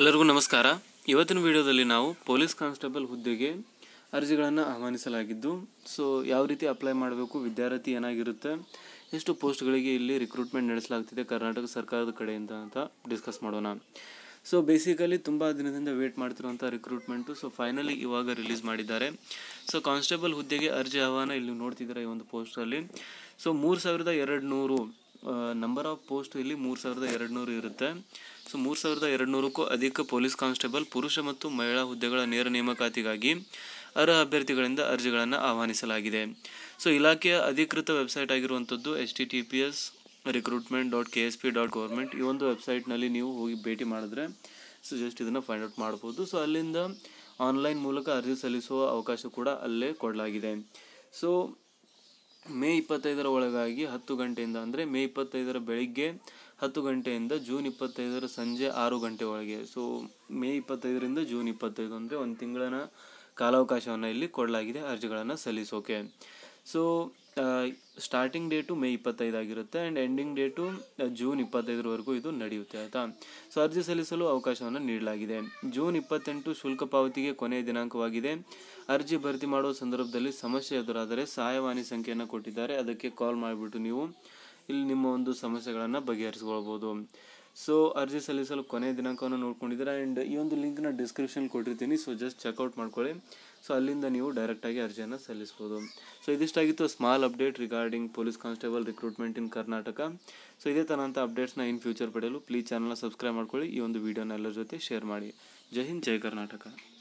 ಎಲ್ಲರಿಗೂ ನಮಸ್ಕಾರ ಇವತ್ತಿನ ವಿಡಿಯೋದಲ್ಲಿ ನಾವು ಪೊಲೀಸ್ ಕಾನ್ಸ್ಟೇಬಲ್ ಹುದ್ದೆಗೆ ಅರ್ಜಿಗಳನ್ನು ಆಹ್ವಾನಿಸಲಾಗಿದ್ದು ಸೊ ಯಾವ ರೀತಿ ಅಪ್ಲೈ ಮಾಡಬೇಕು ವಿದ್ಯಾರ್ಥಿ ಏನಾಗಿರುತ್ತೆ ಎಷ್ಟು ಪೋಸ್ಟ್ಗಳಿಗೆ ಇಲ್ಲಿ ರಿಕ್ರೂಟ್ಮೆಂಟ್ ನಡೆಸಲಾಗ್ತಿದೆ ಕರ್ನಾಟಕ ಸರ್ಕಾರದ ಕಡೆಯಿಂದ ಅಂತ ಡಿಸ್ಕಸ್ ಮಾಡೋಣ ಸೊ ಬೇಸಿಕಲಿ ತುಂಬ ದಿನದಿಂದ ವೇಟ್ ಮಾಡ್ತಿರುವಂಥ ರಿಕ್ರೂಟ್ಮೆಂಟು ಸೊ ಫೈನಲಿ ಇವಾಗ ರಿಲೀಸ್ ಮಾಡಿದ್ದಾರೆ ಸೊ ಕಾನ್ಸ್ಟೇಬಲ್ ಹುದ್ದೆಗೆ ಅರ್ಜಿ ಆಹ್ವಾನ ಇಲ್ಲಿ ನೋಡ್ತಿದ್ದಾರೆ ಈ ಒಂದು ಪೋಸ್ಟಲ್ಲಿ ಸೊ ಮೂರು ಸಾವಿರದ ಎರಡು ನೂರು ನಂಬರ್ ಆಫ್ ಪೋಸ್ಟ್ ಇಲ್ಲಿ ಮೂರು ಸಾವಿರದ ನೂರು ಇರುತ್ತೆ ಸೊ ಮೂರು ಸಾವಿರದ ಎರಡು ನೂರಕ್ಕೂ ಅಧಿಕ ಪೊಲೀಸ್ ಕಾನ್ಸ್ಟೇಬಲ್ ಪುರುಷ ಮತ್ತು ಮಹಿಳಾ ಹುದ್ದೆಗಳ ನೇರ ನೇಮಕಾತಿಗಾಗಿ ಅರ್ಹ ಅಭ್ಯರ್ಥಿಗಳಿಂದ ಅರ್ಜಿಗಳನ್ನು ಆಹ್ವಾನಿಸಲಾಗಿದೆ ಸೊ ಇಲಾಖೆಯ ಅಧಿಕೃತ ವೆಬ್ಸೈಟ್ ಆಗಿರುವಂಥದ್ದು H T T P S recruitment dot K S P dot government ಈ ಒಂದು ವೆಬ್ಸೈಟ್ನಲ್ಲಿ ನೀವು ಹೋಗಿ ಭೇಟಿ ಮಾಡಿದ್ರೆ ಸೊ ಜಸ್ಟ್ ಇದನ್ನು ಫೈಂಡ್ ಔಟ್ ಮಾಡ್ಬೋದು ಸೊ ಅಲ್ಲಿಂದ ಆನ್ಲೈನ್ ಮೂಲಕ ಅರ್ಜಿ ಸಲ್ಲಿಸುವ ಅವಕಾಶ ಕೂಡ ಅಲ್ಲೇ ಕೊಡಲಾಗಿದೆ ಸೊ ಮೇ ಇಪ್ಪತ್ತೈದರ ಒಳಗಾಗಿ ಹತ್ತು ಗಂಟೆಯಿಂದ ಅಂದರೆ ಮೇ ಇಪ್ಪತ್ತೈದರ ಬೆಳಿಗ್ಗೆ ಹತ್ತು ಗಂಟೆಯಿಂದ ಜೂನ್ ಇಪ್ಪತ್ತೈದರ ಸಂಜೆ ಆರು ಗಂಟೆ ಒಳಗೆ ಸೊ ಮೇ ಇಪ್ಪತ್ತೈದರಿಂದ ಜೂನ್ ಇಪ್ಪತ್ತೈದು ಅಂದರೆ ಒಂದು ತಿಂಗಳನ ಕಾಲಾವಕಾಶವನ್ನು ಇಲ್ಲಿ ಕೊಡಲಾಗಿದೆ ಅರ್ಜಿಗಳನ್ನು ಸಲ್ಲಿಸೋಕೆ ಸೊ ಸ್ಟಾರ್ಟಿಂಗ್ ಡೇಟು ಮೇ ಇಪ್ಪತ್ತೈದಾಗಿರುತ್ತೆ ಆ್ಯಂಡ್ ಎಂಡಿಂಗ್ ಡೇಟು ಜೂನ್ ಇಪ್ಪತ್ತೈದರವರೆಗೂ ಇದು ನಡೆಯುತ್ತೆ ಆಯಿತಾ ಸೊ ಅರ್ಜಿ ಸಲ್ಲಿಸಲು ಅವಕಾಶವನ್ನು ನೀಡಲಾಗಿದೆ ಜೂನ್ ಇಪ್ಪತ್ತೆಂಟು ಶುಲ್ಕ ಪಾವತಿಗೆ ಕೊನೆಯ ದಿನಾಂಕವಾಗಿದೆ ಅರ್ಜಿ ಭರ್ತಿ ಮಾಡುವ ಸಂದರ್ಭದಲ್ಲಿ ಸಮಸ್ಯೆ ಎದುರಾದರೆ ಸಹಾಯವಾಣಿ ಸಂಖ್ಯೆಯನ್ನು ಕೊಟ್ಟಿದ್ದಾರೆ ಅದಕ್ಕೆ ಕಾಲ್ ಮಾಡಿಬಿಟ್ಟು ನೀವು ಇಲ್ಲಿ ನಿಮ್ಮ ಒಂದು ಸಮಸ್ಯೆಗಳನ್ನು ಬಗೆಹರಿಸ್ಕೊಳ್ಬೋದು ಸೊ ಅರ್ಜಿ ಸಲ್ಲಿಸಲು ಕೊನೆಯ ದಿನಾಂಕವನ್ನು ನೋಡ್ಕೊಂಡಿದ್ದೀರಾ ಆ್ಯಂಡ್ ಈ ಒಂದು ಲಿಂಕ್ನ ಡಿಸ್ಕ್ರಿಪ್ಷನ್ ಕೊಟ್ಟಿರ್ತೀನಿ ಸೊ ಜಸ್ಟ್ ಚೆಕ್ಔಟ್ ಮಾಡ್ಕೊಳ್ಳಿ ಸೊ ಅಲ್ಲಿಂದ ನೀವು ಡೈರೆಕ್ಟಾಗಿ ಅರ್ಜಿಯನ್ನು ಸಲ್ಲಿಸ್ಬೋದು ಸೊ ಇದಿಷ್ಟಾಗಿತ್ತು small update regarding police constable recruitment in Karnataka so ಇದೇ ಥರನಂಥ ಅಪ್ಡೇಟ್ಸ್ನ ಇನ್ ಫ್ಯೂಚರ್ ಪಡೆಯಲು ಪ್ಲೀಸ್ ಚಾನಲ್ನ ಸಬ್ಸ್ಕ್ರೈಬ್ ಮಾಡ್ಕೊಳ್ಳಿ ಈ ಒಂದು ವೀಡಿಯೋನ ಎಲ್ಲರ ಜೊತೆ ಶೇರ್ ಮಾಡಿ ಜೈ ಹಿಂದ್ ಜೈ ಕರ್ನಾಟಕ